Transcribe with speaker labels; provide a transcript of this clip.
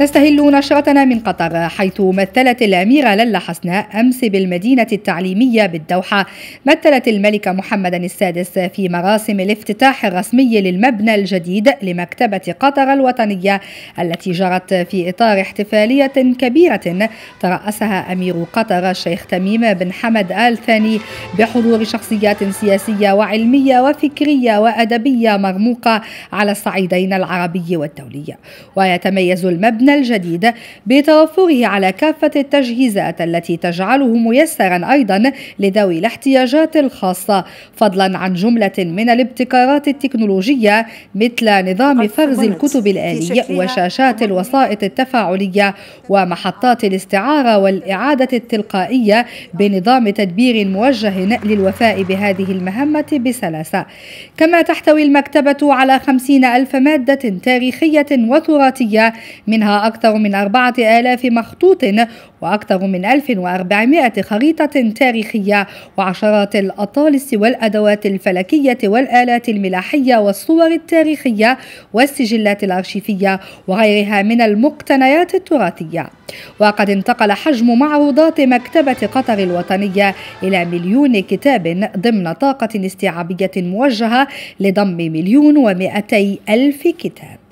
Speaker 1: نستهل نشرتنا من قطر حيث مثلت الأميرة للا حسناء أمس بالمدينة التعليمية بالدوحة مثلت الملكة محمد السادس في مراسم الافتتاح الرسمي للمبنى الجديد لمكتبة قطر الوطنية التي جرت في إطار احتفالية كبيرة ترأسها أمير قطر الشيخ تميم بن حمد آل ثاني بحضور شخصيات سياسية وعلمية وفكرية وأدبية مرموقة على الصعيدين العربي والدولي ويتميز المبنى المبنى الجديد بتوفره على كافة التجهيزات التي تجعله ميسرا أيضا لذوي الاحتياجات الخاصة فضلا عن جملة من الابتكارات التكنولوجية مثل نظام فرز الكتب الآلي وشاشات الوسائط التفاعلية ومحطات الاستعارة والإعادة التلقائية بنظام تدبير موجه للوفاء بهذه المهمة بسلاسة كما تحتوي المكتبة على خمسين ألف مادة تاريخية وتراثية منها أكثر من 4000 مخطوط وأكثر من 1400 خريطة تاريخية وعشرات الأطالس والأدوات الفلكية والآلات الملاحية والصور التاريخية والسجلات الأرشيفية وغيرها من المقتنيات التراثية وقد انتقل حجم معروضات مكتبة قطر الوطنية إلى مليون كتاب ضمن طاقة استيعابية موجهة لضم مليون ومئتي ألف كتاب